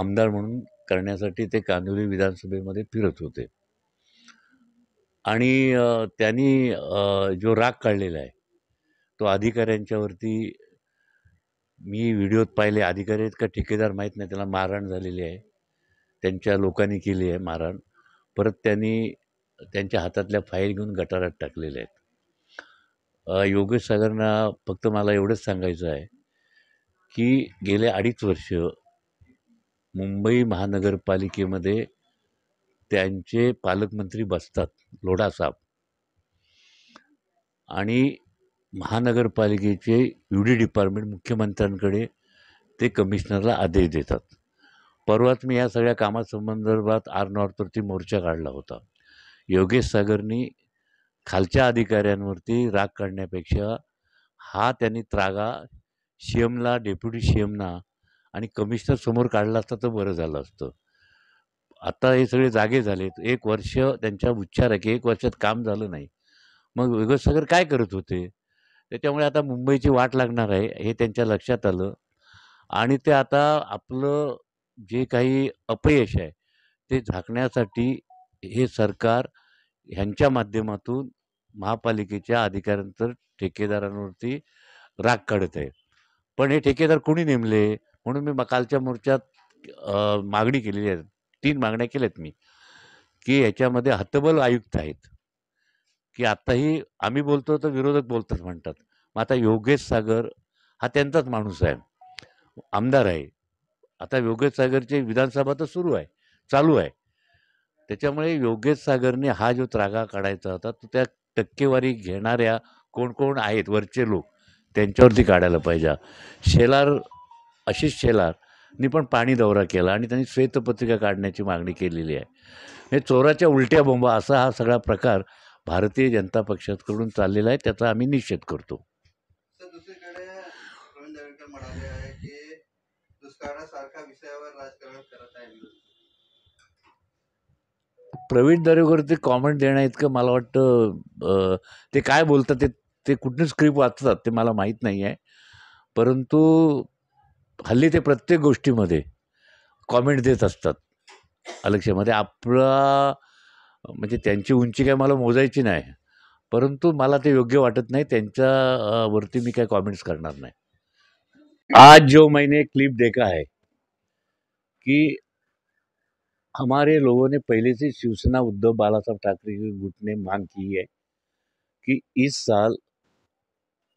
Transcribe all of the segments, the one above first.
आमदार म्हणून करण्यासाठी ते कांदोली विधानसभेमध्ये फिरत होते आणि त्यांनी जो राग काढलेला आहे तो अधिकाऱ्यांच्यावरती मी व्हिडिओत पाहिले अधिकारी आहेत का ठेकेदार माहीत नाही त्याला मारहाण झालेली आहे त्यांच्या लोकांनी केली आहे मारहाण परत त्यांनी त्यांच्या हातातल्या फाईल घेऊन गटारात टाकलेल्या आहेत योगेश सागरना फक्त मला एवढंच सांगायचं आहे की गेल्या अडीच वर्ष मुंबई महानगरपालिकेमध्ये त्यांचे पालकमंत्री बसतात लोढा साहेब आणि महानगरपालिकेचे यू डी डिपार्टमेंट मुख्यमंत्र्यांकडे ते कमिशनरला आदेश देतात परवाच मी या सगळ्या कामासंदर्भात आर नॉर्थवरती मोर्चा काढला होता योगेश सागरनी खालच्या अधिकाऱ्यांवरती राग काढण्यापेक्षा हा त्यांनी त्रागा सी एमला डेप्युटी सी एमना आणि कमिशनर समोर काढला असता तर बरं झालं असतं आता हे सगळे जागे झालेत एक वर्ष त्यांच्या उच्चार आहे की एक वर्षात काम झालं नाही मग वेगळं काय करत होते त्याच्यामुळे आता मुंबईची वाट लागणार आहे हे त्यांच्या लक्षात आलं आणि ते आता आपलं जे काही अपयश आहे ते झाकण्यासाठी हे सरकार ह्यांच्या माध्यमातून महापालिकेच्या अधिकाऱ्यांतर ठेकेदारांवरती राग काढत आहे पण हे ठेकेदार कोणी नेमले म्हणून मी कालच्या मोर्चात मागणी केलेली आहे तीन मागण्या केल्यात मी की याच्यामध्ये हतबल आयुक्त आहेत की आत्ताही आम्ही बोलतो तर विरोधक बोलतात म्हणतात मग आता योगेश सागर हा त्यांचाच माणूस आहे आमदार आहे आता योगेश सागरचे विधानसभा तर सुरू आहे चालू आहे त्याच्यामुळे योगेश सागरने हा जो त्रागा काढायचा होता तो त्या टक्केवारी घेणाऱ्या कोण कोण आहेत वरचे लोक त्यांच्यावरती काढायला पाहिजे शेलार आशिष शेलारनी पण पाणी दौरा केला आणि त्यांनी श्वेतपत्रिका काढण्याची मागणी केलेली आहे हे चोराच्या उलट्या बोंबा असा हा सगळा प्रकार भारतीय जनता पक्षाकडून चाललेला आहे त्याचा आम्ही निषेध करतो प्रवीण ते कॉमेंट देण्या इतकं मला वाटतं ते काय बोलतात ते ते कुठली स्क्रिप्ट वाचतात ते मला माहीत नाही आहे परंतु हल्ली ते प्रत्येक गोष्टीमध्ये कॉमेंट देत असतात अलक्षामध्ये आपला म्हणजे त्यांची उंची काय मला मोजायची नाही परंतु मला ते योग्य वाटत नाही त्यांच्यावरती मी काय कॉमेंट्स करणार नाही आज जो मैंने क्लिप देखा है की हमारे लोगों ने पहले से शिवसेना उद्धव बाला ठाकरे के गुट ने मांग की है कि इस साल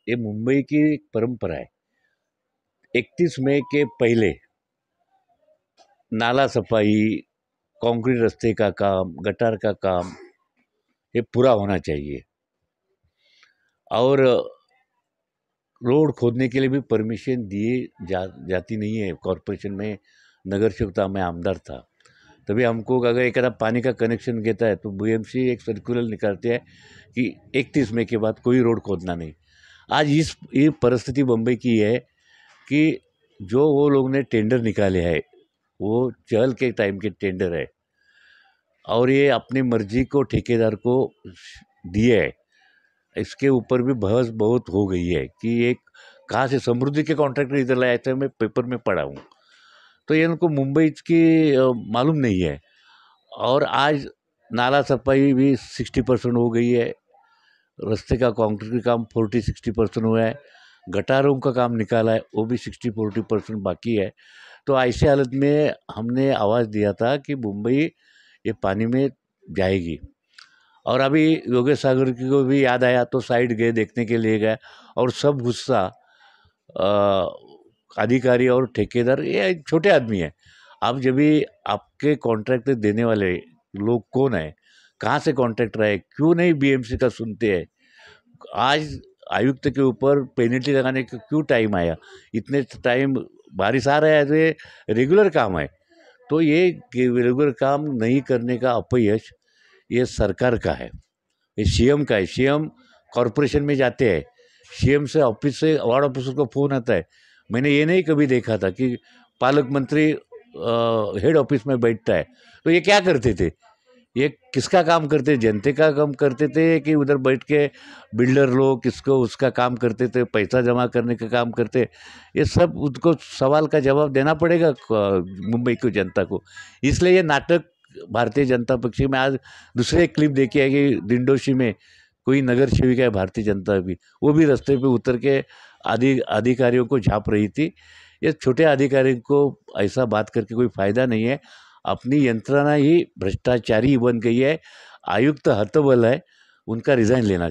ये मुंबई की एक परंपरा है इकतीस मई के पहले नाला सफाई कंक्रीट रास्ते का काम गटार का काम ये पूरा होना चाहिए और रोड खोदने के लिए भी परमिशन दिए जा जाती नहीं है कॉरपोरेशन में नगर सेवक था मैं आमदार था तभी हमको अगर एक आधा पानी का कनेक्शन देता है तो बीएमसी एक सर्कुलर निकालती है कि इकतीस मई के बाद कोई रोड खोदना नहीं आज इस ये परिस्थिति बम्बई की है कि जो वो लोग ने टेंडर निकाले है वो चहल के टाइम के टेंडर है और ये अपनी मर्जी को ठेकेदार को दिए है इसके ऊपर भी बहस बहुत हो गई है कि एक कहाँ से समृद्धि के कॉन्ट्रैक्टर इधर लाए थे मैं पेपर में पढ़ा हूँ तो ये उनको मुंबई की मालूम नहीं है और आज नाला सफाई भी सिक्सटी परसेंट हो गई है रास्ते का कॉन्क्रीट का काम फोर्टी सिक्सटी परसेंट हुआ है गटारों का काम निकाला है वो भी सिक्सटी फोर्टी परसेंट बाकी है तो ऐसे हालत में हमने आवाज़ दिया था कि मुंबई ये पानी में जाएगी और अभी योगेश सागर की को भी याद आया तो साइड गए देखने के लिए गए और सब गुस्सा अधिकारी और ठेकेदार ये छोटे आदमी है आप जब भी आपके कॉन्ट्रैक्ट देने वाले लोग कौन है कहाँ से कॉन्ट्रैक्टर है क्यों नहीं बीएमसी का सुनते हैं आज आयुक्त के ऊपर पेनल्टी लगाने का क्यों टाइम आया इतने टाइम बारिश आ रहा है तो रेगुलर काम है तो ये रेगुलर काम नहीं करने का अपयश ये सरकार का है ये सीएम का है सीएम कॉरपोरेशन में जाते हैं सीएम से ऑफिस से वार्ड ऑफिसर को फ़ोन आता है मैंने ये नहीं कभी देखा था कि पालक मंत्री हेड ऑफिस में बैठता है तो ये क्या करते थे ये किसका काम करते जनते का काम करते थे कि उधर बैठ के बिल्डर लोग किसको उसका काम करते थे पैसा जमा करने का काम करते ये सब उनको सवाल का जवाब देना पड़ेगा मुंबई की जनता को इसलिए ये नाटक भारतीय जनता पक्ष में आज दूसरे क्लिप देखी है कि डिंडोशी में कोई नगर सेविका है भारतीय जनता भी वो भी रस्ते पर उतर के आदि अधिकारियों को झाँप रही थी ये छोटे अधिकारियों को ऐसा बात करके कोई फ़ायदा नहीं है अपनी यंत्रणा ही भ्रष्टाचारी बन गई है आयुक्त हतबल है उनका रिज़ाइन लेना